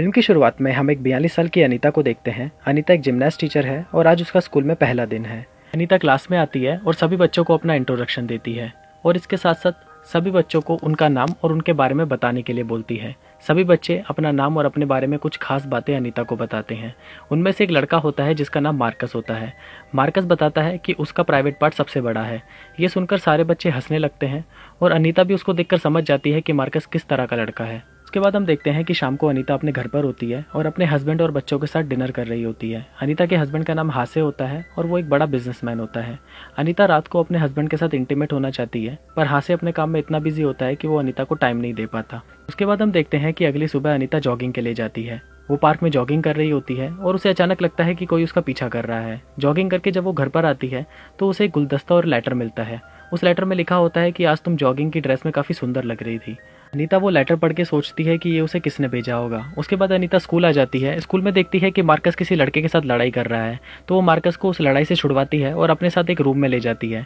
film की शुरुआत में हम एक बयालीस साल की अनिता को देखते हैं अनिता एक जिमनास्ट टीचर है और आज उसका स्कूल में पहला दिन है अनिता क्लास में आती है और सभी बच्चों को अपना इंट्रोडक्शन देती है और इसके साथ साथ सभी बच्चों को उनका नाम और उनके बारे में बताने के लिए बोलती है सभी बच्चे अपना नाम और अपने बारे में कुछ खास बातें अनीता को बताते हैं उनमें से एक लड़का होता है जिसका नाम मार्कस होता है मार्कस बताता है कि उसका प्राइवेट पार्ट सबसे बड़ा है ये सुनकर सारे बच्चे हंसने लगते हैं और अनीता भी उसको देखकर समझ जाती है कि मार्कस किस तरह का लड़का है उसके बाद हम देखते हैं कि शाम को अनीता अपने घर पर होती है और अपने हस्बैंड और बच्चों के साथ डिनर कर रही होती है अनीता के हस्बैंड का नाम हासे होता है और वो एक बड़ा बिजनेसमैन होता है अनीता रात को अपने हस्बैंड के साथ इंटीमेट होना चाहती है पर हासे अपने काम में इतना बिजी होता है कि वो अनिता को टाइम नहीं दे पाता उसके बाद हम देखते हैं कि अगली सुबह अनिता जॉगिंग के लिए जाती है वो पार्क में जॉगिंग कर रही होती है और उसे अचानक लगता है कि कोई उसका पीछा कर रहा है जॉगिंग करके जब वो घर पर आती है तो उसे एक गुलदस्ता और लेटर मिलता है उस लेटर में लिखा होता है कि आज तुम जॉगिंग की ड्रेस में काफ़ी सुंदर लग रही थी अनीता वो लेटर पढ़ के सोचती है कि ये उसे किसने भेजा होगा उसके बाद अनीता स्कूल आ जाती है स्कूल में देखती है कि मार्कस किसी लड़के के साथ लड़ाई कर रहा है तो वो मार्कस को उस लड़ाई से छुड़वाती है और अपने साथ एक रूम में ले जाती है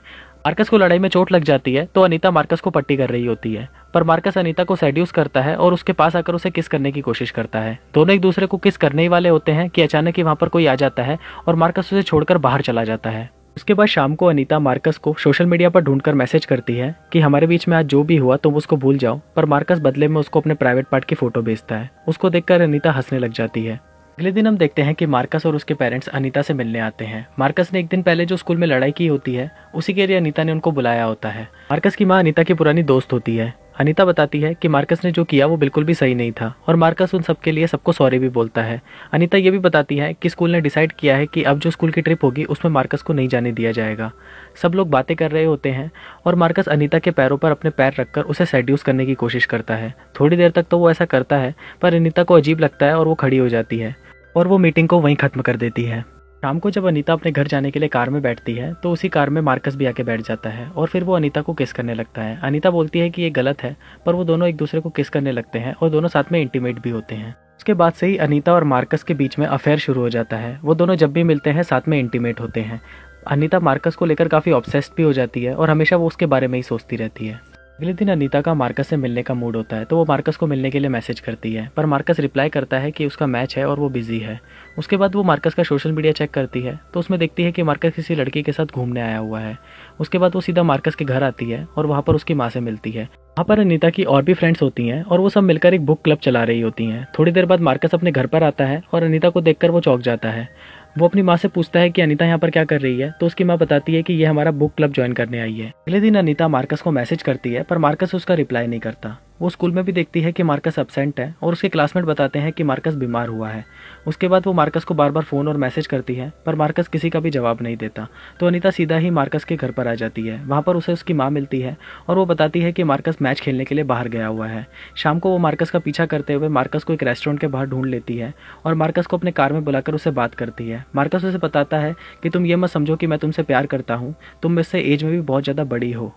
मार्कस को लड़ाई में चोट लग जाती है तो अनीता मार्कस को पट्टी कर रही होती है पर मार्कस अनीता को सेड्यूस करता है और उसके पास आकर उसे किस करने की कोशिश करता है दोनों एक दूसरे को किस करने ही वाले होते हैं कि अचानक ही वहाँ पर कोई आ जाता है और मार्कस उसे छोड़कर बाहर चला जाता है उसके बाद शाम को अनीता मार्कस को सोशल मीडिया पर ढूंढकर मैसेज करती है कि हमारे बीच में आज जो भी हुआ तुम तो उसको भूल जाओ पर मार्कस बदले में उसको अपने प्राइवेट पार्ट की फोटो भेजता है उसको देखकर अनीता हंसने लग जाती है अगले दिन हम देखते हैं कि मार्कस और उसके पेरेंट्स अनीता से मिलने आते हैं मार्कस ने एक दिन पहले जो स्कूल में लड़ाई की होती है उसी के लिए अनीता ने उनको बुलाया होता है मार्कस की माँ अनीता की पुरानी दोस्त होती है अनिता बताती है कि मार्कस ने जो किया वो बिल्कुल भी सही नहीं था और मार्कस उन सबके लिए सबको सॉरी भी बोलता है अनिता ये भी बताती है कि स्कूल ने डिसाइड किया है कि अब जो स्कूल की ट्रिप होगी उसमें मार्कस को नहीं जाने दिया जाएगा सब लोग बातें कर रहे होते हैं और मार्कस अनिता के पैरों पर अपने पैर रखकर उसे सेड्यूस करने की कोशिश करता है थोड़ी देर तक तो वो ऐसा करता है पर अनिता को अजीब लगता है और वो खड़ी हो जाती है और वो मीटिंग को वहीं ख़त्म कर देती है शाम को जब अनीता अपने घर जाने के लिए कार में बैठती है तो उसी कार में मार्कस भी आके बैठ जाता है और फिर वो अनीता को किस करने लगता है अनीता बोलती है कि ये गलत है पर वो दोनों एक दूसरे को किस करने लगते हैं और दोनों साथ में इंटीमेट भी होते हैं उसके बाद से ही अनीता और मार्कस के बीच में अफेयर शुरू हो जाता है वो दोनों जब भी मिलते हैं साथ में इंटीमेट होते हैं अनीता मार्कस को लेकर काफ़ी ऑब्सेस्ड भी हो जाती है और हमेशा वो उसके बारे में ही सोचती रहती है अगले दिन अनीता का मार्कस से मिलने का मूड होता है तो वो मार्कस को मिलने के लिए मैसेज करती है पर मार्कस रिप्लाई करता है कि उसका मैच है और वो बिजी है उसके बाद वो मार्कस का सोशल मीडिया चेक करती है तो उसमें देखती है कि मार्कस किसी लड़की के साथ घूमने आया हुआ है उसके बाद वो सीधा मार्कस के घर आती है और वहाँ पर उसकी माँ से मिलती है वहाँ पर अनीता की और भी फ्रेंड्स होती हैं और वो सब मिलकर एक बुक क्लब चला रही होती हैं थोड़ी देर बाद मार्कस अपने घर पर आता है और अनीता को देखकर वो चौक जाता है वो अपनी माँ से पूछता है कि अनिता यहाँ पर क्या कर रही है तो उसकी माँ बताती है कि ये हमारा बुक क्लब ज्वाइन करने आई है अगले दिन अनिता मार्कस को मैसेज करती है पर मार्कस उसका रिप्लाई नहीं करता वो स्कूल में भी देखती है कि मार्कस एबसेंट है और उसके क्लासमेट बताते हैं कि मार्कस बीमार हुआ है उसके बाद वो मार्कस को बार बार फ़ोन और मैसेज करती है पर मार्कस किसी का भी जवाब नहीं देता तो अनीता सीधा ही मार्कस के घर पर आ जाती है वहाँ पर उसे उसकी माँ मिलती है और वो बताती है कि मार्कस मैच खेलने के लिए बाहर गया हुआ है शाम को वो मार्कस का पीछा करते हुए मार्कस को एक रेस्टोरेंट के बाहर ढूंढ लेती है और मार्कस को अपने कार में बुलाकर उसे बात करती है मार्कस उसे बताता है कि तुम ये मत समझो कि मैं तुमसे प्यार करता हूँ तुम मुझसे एज में भी बहुत ज़्यादा बड़ी हो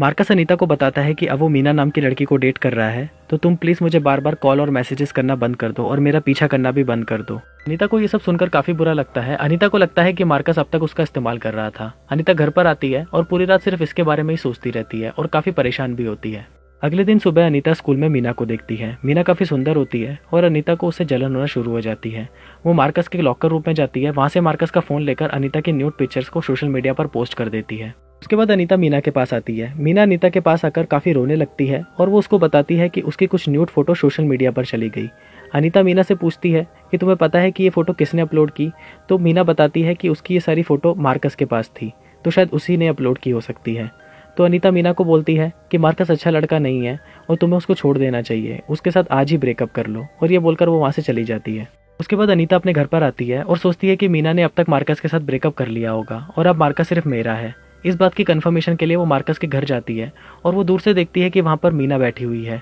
मार्कस अनीता को बताता है कि अब वो मीना नाम की लड़की को डेट कर रहा है तो तुम प्लीज़ मुझे बार बार कॉल और मैसेजेस करना बंद कर दो और मेरा पीछा करना भी बंद कर दो अनीता को ये सब सुनकर काफ़ी बुरा लगता है अनीता को लगता है कि मार्कस अब तक उसका इस्तेमाल कर रहा था अनीता घर पर आती है और पूरी रात सिर्फ इसके बारे में ही सोचती रहती है और काफ़ी परेशान भी होती है अगले दिन सुबह अनीता स्कूल में मीना को देखती है मीना काफ़ी सुंदर होती है और अनीता को उससे जलन होना शुरू हो जाती है वो मार्कस के लॉकर रूप में जाती है वहाँ से मार्कस का फ़ोन लेकर अनीता की न्यूट पिक्चर्स को सोशल मीडिया पर पोस्ट कर देती है उसके बाद अनीता मीना के पास आती है मीना अनीता के पास आकर काफ़ी रोने लगती है और वो उसको बताती है कि उसकी कुछ न्यूट फ़ोटो सोशल मीडिया पर चली गई अनीता मीना से पूछती है कि तुम्हें पता है कि ये फ़ोटो किसने अपलोड की तो मीना बताती है कि उसकी ये सारी फ़ोटो मार्कस के पास थी तो शायद उसी ने अपलोड की हो सकती है तो अनीता मीना को बोलती है कि मार्कस अच्छा लड़का नहीं है और तुम्हें उसको छोड़ देना चाहिए उसके साथ आज ही ब्रेकअप कर लो और ये बोलकर वो वहाँ से चली जाती है उसके बाद अनीता अपने घर पर आती है और सोचती है कि मीना ने अब तक मार्कस के साथ ब्रेकअप कर लिया होगा और अब मार्कस सिर्फ मेरा है इस बात की कन्फर्मेशन के लिए वो मार्कस के घर जाती है और वो दूर से देखती है कि वहाँ पर मीना बैठी हुई है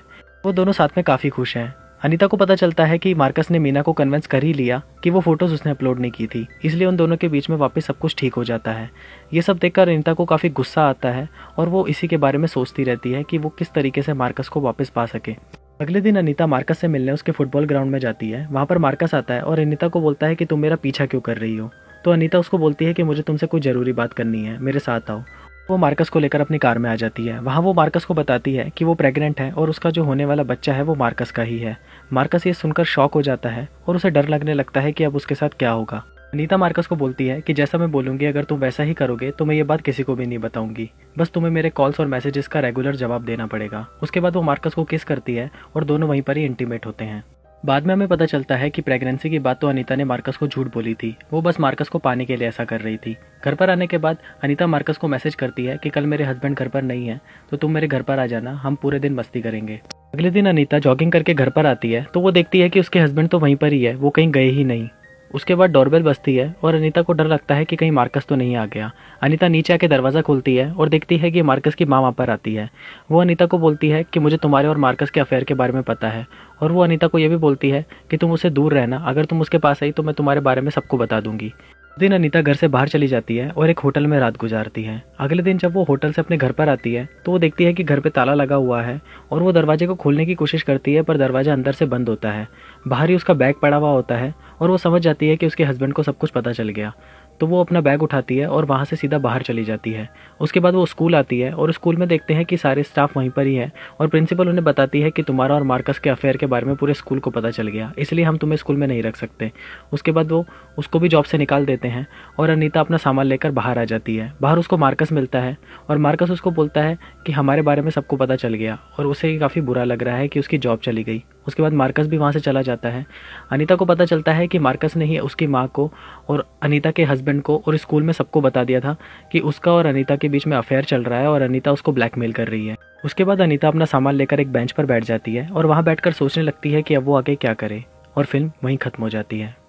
वो दोनों साथ में काफ़ी खुश हैं अनीता को पता चलता है कि मार्कस ने मीना को कन्वेंस कर ही लिया कि वो फोटोज़ उसने अपलोड नहीं की थी इसलिए उन दोनों के बीच में वापस सब कुछ ठीक हो जाता है ये सब देखकर अनीता को काफ़ी गुस्सा आता है और वो इसी के बारे में सोचती रहती है कि वो किस तरीके से मार्कस को वापस पा सके अगले दिन अनीता मार्कस से मिलने उसके फुटबॉल ग्राउंड में जाती है वहाँ पर मार्कस आता है और अनीता को बोलता है कि तुम मेरा पीछा क्यों कर रही हो तो अनीता उसको बोलती है कि मुझे तुमसे कोई ज़रूरी बात करनी है मेरे साथ आओ वो मार्कस को लेकर अपनी कार में आ जाती है वहाँ वो मार्कस को बताती है कि वो प्रेग्नेंट है और उसका जो होने वाला बच्चा है वो मार्कस का ही है मार्कस ये सुनकर शॉक हो जाता है और उसे डर लगने लगता है कि अब उसके साथ क्या होगा अनीता मार्कस को बोलती है कि जैसा मैं बोलूँगी अगर तुम वैसा ही करोगे तो मैं ये बात किसी को भी नहीं बताऊंगी बस तुम्हें मेरे कॉल्स और मैसेजेस का रेगुलर जवाब देना पड़ेगा उसके बाद वो मार्कस को किस करती है और दोनों वहीं पर ही इंटीमेट होते हैं बाद में हमें पता चलता है कि प्रेगनेंसी की बात तो अनीता ने मार्कस को झूठ बोली थी वो बस मार्कस को पाने के लिए ऐसा कर रही थी घर पर आने के बाद अनीता मार्कस को मैसेज करती है कि कल मेरे हस्बैंड घर पर नहीं है तो तुम मेरे घर पर आ जाना हम पूरे दिन मस्ती करेंगे अगले दिन अनीता जॉगिंग करके घर पर आती है तो वो देखती है कि उसके हस्बैंड तो वहीं पर ही है वो कहीं गए ही नहीं उसके बाद डोरबेल बजती है और अनीता को डर लगता है कि कहीं मार्कस तो नहीं आ गया अनीता नीचे आके दरवाज़ा खोलती है और देखती है कि मार्कस की माँ वहाँ पर आती है वो अनीता को बोलती है कि मुझे तुम्हारे और मार्कस के अफेयर के बारे में पता है और वो अनीता को यह भी बोलती है कि तुम उसे दूर रहना अगर तुम उसके पास आई तो मैं तुम्हारे बारे में सबको बता दूंगी दिन अनीता घर से बाहर चली जाती है और एक होटल में रात गुजारती है अगले दिन जब वो होटल से अपने घर पर आती है तो वो देखती है कि घर पे ताला लगा हुआ है और वो दरवाजे को खोलने की कोशिश करती है पर दरवाजा अंदर से बंद होता है बाहर ही उसका बैग पड़ा हुआ होता है और वो समझ जाती है कि उसके हस्बैंड को सब कुछ पता चल गया तो वो अपना बैग उठाती है और वहाँ से सीधा बाहर चली जाती है उसके बाद वो स्कूल आती है और स्कूल में देखते हैं कि सारे स्टाफ वहीं पर ही है और प्रिंसिपल उन्हें बताती है कि तुम्हारा और मार्कस के अफेयर के बारे में पूरे स्कूल को पता चल गया इसलिए हम तुम्हें स्कूल में नहीं रख सकते उसके बाद वो उसको भी जॉब से निकाल देते हैं और अनीता अपना सामान लेकर बाहर आ जाती है बाहर उसको मार्कस मिलता है और मार्कस उसको बोलता है कि हमारे बारे में सबको पता चल गया और उसे काफ़ी बुरा लग रहा है कि उसकी जॉब चली गई उसके बाद मार्कस भी वहाँ से चला जाता है अनीता को पता चलता है कि मार्कस ने ही उसकी माँ को और अनीता के हस्बैंड को और स्कूल में सबको बता दिया था कि उसका और अनीता के बीच में अफेयर चल रहा है और अनीता उसको ब्लैकमेल कर रही है उसके बाद अनीता अपना सामान लेकर एक बेंच पर बैठ जाती है और वहाँ बैठकर सोचने लगती है कि अब वो आगे क्या करे और फिल्म वहीं ख़त्म हो जाती है